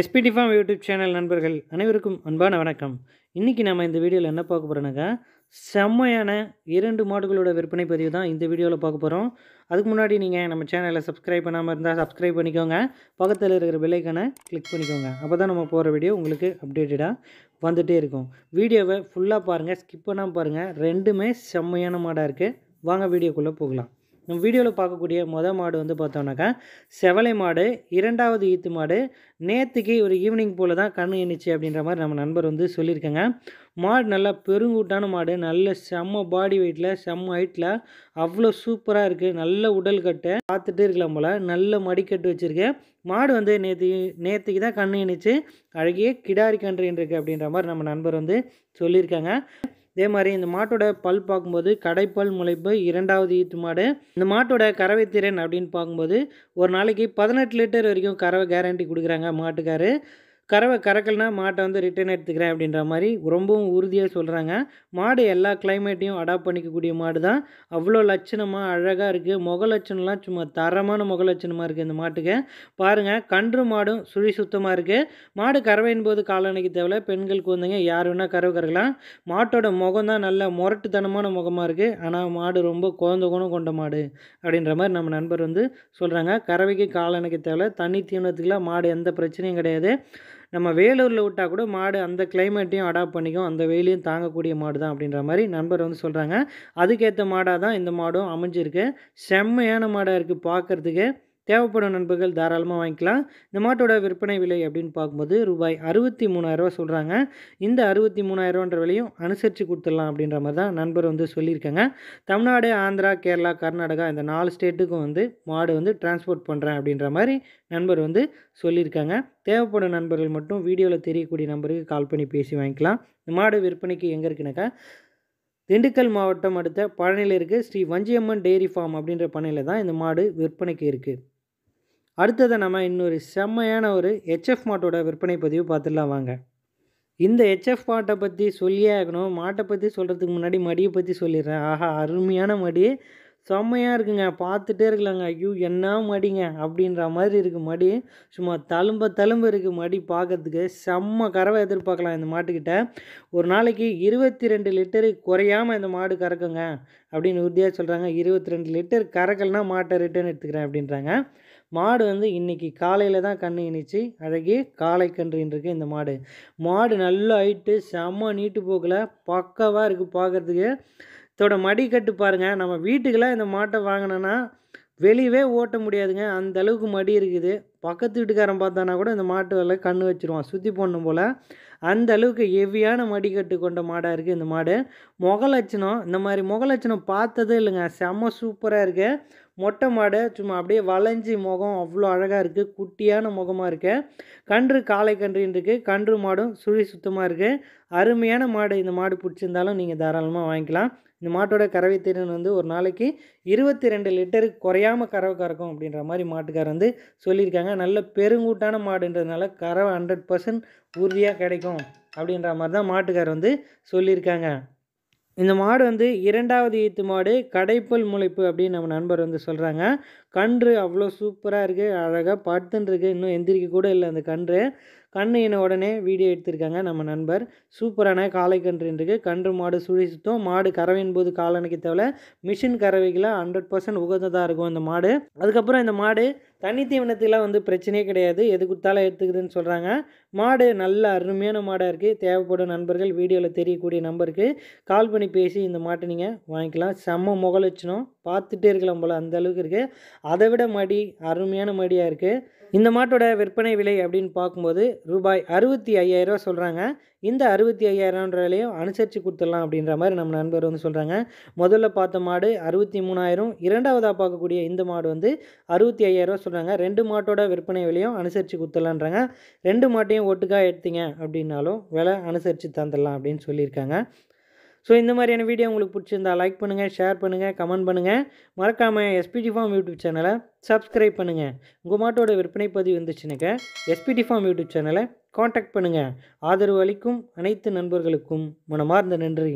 SPD farm YouTube channel நண்பர்கள் அனைவருக்கும் அன்பான வணக்கம் இன்றைக்கி நம்ம இந்த வீடியோவில் என்ன பார்க்க போகிறோன்னாக்கா செம்மையான இரண்டு மாடுகளோட விற்பனை பதிவு தான் இந்த வீடியோவில் பார்க்க போகிறோம் அதுக்கு முன்னாடி நீங்கள் நம்ம சேனலில் சப்ஸ்கிரைப் பண்ணாமல் இருந்தால் சப்ஸ்கிரைப் பண்ணிக்கோங்க பக்கத்தில் இருக்கிற பெல்லைக்கனை கிளிக் பண்ணிக்கோங்க அப்போ தான் நம்ம போகிற வீடியோ உங்களுக்கு அப்டேட்டடாக வந்துகிட்டே இருக்கும் வீடியோவை ஃபுல்லாக பாருங்கள் ஸ்கிப் பண்ணாமல் பாருங்கள் ரெண்டுமே செம்மையான மாடாக இருக்குது வாங்க வீடியோக்குள்ளே போகலாம் நம்ம வீடியோவில் பார்க்கக்கூடிய மொதல் மாடு வந்து பார்த்தோன்னாக்கா செவலை மாடு இரண்டாவது ஈத்து மாடு நேற்றுக்கு ஒரு ஈவினிங் போல் தான் கண் எண்ணிச்சு அப்படின்ற மாதிரி நம்ம நண்பர் வந்து சொல்லியிருக்கேங்க மாடு நல்லா பெருங்கூட்டான மாடு நல்ல செம்ம பாடி வெயிட்டில் செம்ம ஹைட்டில் அவ்வளோ சூப்பராக இருக்குது நல்ல உடல் கட்டு பார்த்துட்டு இருக்கலாம் போல் நல்ல மடிக்கட்டு வச்சுருக்கேன் மாடு வந்து நேற்று நேற்றுக்கு தான் கண் இணைச்சு அழகிய கிடாரி கன்று இருக்குது அப்படின்ற மாதிரி நம்ம நண்பர் வந்து சொல்லியிருக்காங்க இதே மாதிரி இந்த மாட்டோட பல் பார்க்கும்போது கடைப்பல் முளைப்பு இரண்டாவது ஈத்து மாடு இந்த மாட்டோட கறவை திறன் அப்படின்னு பார்க்கும்போது ஒரு நாளைக்கு பதினெட்டு லிட்டர் வரைக்கும் கறவை கேரண்டி கொடுக்குறாங்க மாட்டுக்காரு கறவை கறக்கலனா மாட்டை வந்து ரிட்டர்ன் எடுத்துக்கிறேன் அப்படின்ற மாதிரி ரொம்பவும் உறுதியாக சொல்கிறாங்க மாடு எல்லா கிளைமேட்டையும் அடாப்ட் பண்ணிக்கக்கூடிய மாடு தான் அவ்வளோ லட்சணமாக அழகாக இருக்குது முக லட்சணம்லாம் சும்மா தரமான முக லட்சணமாக இருக்குது இந்த மாட்டுக்கு பாருங்கள் கன்று மாடும் சுழி சுத்தமாக இருக்குது மாடு கறவையின் போது காலனைக்கு தேவையில்ல பெண்கள் குழந்தைங்க யார் வேணால் கறவை கறக்கலாம் மாட்டோட முகம் தான் நல்ல முரட்டுத்தனமான முகமாக இருக்குது ஆனால் மாடு ரொம்ப குழந்த குணம் கொண்ட மாடு அப்படின்ற மாதிரி நம்ம நண்பர் வந்து சொல்கிறாங்க கறவைக்கு காலனைக்கு தேவையில்ல தண்ணி தீவனத்துக்கெல்லாம் மாடு எந்த பிரச்சனையும் கிடையாது நம்ம வேலூரில் விட்டால் கூட மாடு அந்த கிளைமேட்டையும் அடாப்ட் பண்ணிக்கும் அந்த வெயிலையும் தாங்கக்கூடிய மாடு தான் அப்படின்ற மாதிரி நண்பர் வந்து சொல்கிறாங்க அதுக்கேற்ற மாடாக தான் இந்த மாடும் அமைஞ்சிருக்கு செம்மையான மாடாக இருக்குது பார்க்குறதுக்கு தேவைப்படும் நண்பர்கள் தாராளமாக வாங்கிக்கலாம் இந்த மாட்டோட விற்பனை விலை அப்படின்னு பார்க்கும்போது ரூபாய் அறுபத்தி மூணாயிரரூவா சொல்கிறாங்க இந்த அறுபத்தி மூணாயிரரூவான்ற விலையும் அனுசரித்து கொடுத்துடலாம் அப்படின்ற மாதிரி தான் நண்பர் வந்து சொல்லியிருக்காங்க தமிழ்நாடு ஆந்திரா கேரளா கர்நாடகா இந்த நாலு ஸ்டேட்டுக்கும் வந்து மாடு வந்து டிரான்ஸ்போர்ட் பண்ணுறேன் அப்படின்ற மாதிரி நண்பர் வந்து சொல்லியிருக்காங்க தேவைப்படும் நண்பர்கள் மட்டும் வீடியோவில் தெரியக்கூடிய நம்பருக்கு கால் பண்ணி பேசி வாங்கிக்கலாம் இந்த மாடு விற்பனைக்கு எங்கே இருக்குனாக்கா திண்டுக்கல் மாவட்டம் அடுத்த பழனியில் இருக்குது ஸ்ரீ வஞ்சியம்மன் டெய்ரி ஃபார்ம் அப்படின்ற பண்ணையில் தான் இந்த மாடு விற்பனைக்கு இருக்குது அடுத்ததை நம்ம இன்னொரு செம்மையான ஒரு ஹெச்எஃப் மாட்டோட விற்பனை பதிவு பார்த்துடலாம் வாங்க இந்த ஹெச்எஃப் மாட்டை பற்றி சொல்லியே ஆகணும் மாட்டை பற்றி சொல்கிறதுக்கு முன்னாடி மடியை பற்றி சொல்லிடுறேன் ஆஹா அருமையான மடி செம்மையாக இருக்குங்க பார்த்துட்டே இருக்கலாங்க ஐயோ என்ன மடிங்க அப்படின்ற மாதிரி இருக்குது மடி சும்மா தழும்ப தழும்பு இருக்குது மடி பார்க்கறதுக்கு செம்ம கறவை எதிர்பார்க்கலாம் இந்த மாட்டுக்கிட்ட ஒரு நாளைக்கு இருபத்தி ரெண்டு லிட்டரு குறையாமல் இந்த மாடு கறக்குங்க அப்படின்னு உறுதியாக சொல்கிறாங்க இருபத்தி ரெண்டு லிட்டர் கறக்கலைன்னா மாட்டை ரிட்டர்ன் எடுத்துக்கிறேன் அப்படின்றாங்க மாடு வந்து இன்றைக்கி காலையில் தான் கண்ணு இணைச்சி அழகி காலை கன்று இந்த மாடு மாடு நல்லா ஆயிட்டு செம்ம நீட்டு போக்கில் பக்காவாக இருக்குது பார்க்குறதுக்கு இதோட மடிக்கட்டு பாருங்கள் நம்ம வீட்டுக்கெல்லாம் இந்த மாட்டை வாங்கினோன்னா வெளியவே ஓட்ட முடியாதுங்க அந்த அளவுக்கு மடி இருக்குது பக்கத்து வீட்டுக்காரன் பார்த்தானா கூட இந்த மாட்டு வேலை கன்று வச்சுருவான் சுற்றி போடணும் போல் அந்த அளவுக்கு ஹெவியான மடிக்கட்டு கொண்ட மாடாக இருக்குது இந்த மாடு முகலட்சணம் இந்த மாதிரி முகலட்சணம் பார்த்ததே இல்லைங்க செம்ம சூப்பராக இருக்கு மொட்டை மாடு சும்மா அப்படியே வளைஞ்சி முகம் அவ்வளோ அழகாக இருக்குது குட்டியான முகமாக இருக்குது கன்று காளை கன்றுன்னு இருக்குது கன்று மாடும் சுழி சுத்தமாக இருக்குது அருமையான மாடு இந்த மாடு பிடிச்சிருந்தாலும் நீங்கள் தாராளமாக வாங்கிக்கலாம் இந்த மாட்டோட கறவை திறன் வந்து ஒரு நாளைக்கு இருபத்தி ரெண்டு லிட்டருக்கு குறையாமல் கறவை கறக்கும் அப்படின்ற மாதிரி மாட்டுக்கார் வந்து சொல்லியிருக்காங்க நல்ல பெருங்கூட்டான மாடுன்றதுனால கறவை ஹண்ட்ரட் பர்சன்ட் உறுதியாக கிடைக்கும் அப்படின்ற மாதிரி தான் மாட்டுக்கார் வந்து சொல்லியிருக்காங்க இந்த மாடு வந்து இரண்டாவது ஈத்து மாடு கடைப்பல் முளைப்பு அப்படின்னு நம்ம நண்பர் வந்து சொல்கிறாங்க கன்று அவ்வளோ சூப்பராக இருக்குது அழகாக பட்டுன்னு இருக்குது இன்னும் எந்திரிக்க கூட இல்லை அந்த கன்று கண்ணு இன உடனே வீடியோ எடுத்திருக்காங்க நம்ம நண்பர் சூப்பரான காலை கன்று இருக்கு கன்று மாடு சுழி சுத்தம் மாடு கறவையின் போது காலணிக்க தேவை மிஷின் கறவைகளை ஹண்ட்ரட் பர்சன்ட் உகந்ததாக இருக்கும் அந்த மாடு அதுக்கப்புறம் இந்த மாடு தனி தீவனத்துக்கெலாம் வந்து பிரச்சனையே கிடையாது எது கொடுத்தாலும் எடுத்துக்குதுன்னு சொல்கிறாங்க மாடு நல்ல அருமையான மாடாக இருக்குது தேவைப்படும் நண்பர்கள் வீடியோவில் தெரியக்கூடிய நம்பருக்கு கால் பண்ணி பேசி இந்த மாட்டை நீங்கள் வாங்கிக்கலாம் செம்ம முகலட்சணம் பார்த்துட்டே இருக்கலாம் போல் அந்தளவுக்கு இருக்குது அதை விட மடி அருமையான மடியாக இருக்குது இந்த மாட்டோட விற்பனை விலை அப்படின்னு பார்க்கும்போது ரூபாய் அறுபத்தி ஐயாயிரரூவா சொல்கிறாங்க இந்த அறுபத்தி ஐயாயிரம்ன்ற விலையும் அனுசரித்து கொடுத்துடலாம் அப்படின்ற மாதிரி நம்ம நண்பர் வந்து சொல்கிறாங்க முதல்ல பார்த்த மாடு அறுபத்தி மூணாயிரம் இரண்டாவதாக பார்க்கக்கூடிய இந்த மாடு வந்து அறுபத்தி ஐயாயிரரூவா சொல்கிறாங்க ரெண்டு மாட்டோட விற்பனை விலையும் அனுசரித்து கொடுத்துடலான்றாங்க ரெண்டு மாட்டையும் ஒட்டுக்காக எடுத்தீங்க அப்படின்னாலும் விலை அனுசரித்து தந்துடலாம் அப்படின்னு சொல்லியிருக்காங்க ஸோ இந்த மாதிரியான வீடியோ உங்களுக்கு பிடிச்சிருந்தா லைக் பண்ணுங்கள் ஷேர் பண்ணுங்கள் கமெண்ட் பண்ணுங்கள் மறக்காமல் எஸ்பிடி ஃபார்ம் யூடியூப் சேனலை சப்ஸ்கிரைப் பண்ணுங்கள் உங்கள் மாட்டோட விற்பனை பதிவு வந்துச்சுனாக்க எஸ்பிடி ஃபார்ம் யூடியூப் சேனலை காண்டாக்ட் பண்ணுங்கள் ஆதரவு அளிக்கும் அனைத்து நண்பர்களுக்கும் மனமார்ந்த நன்றி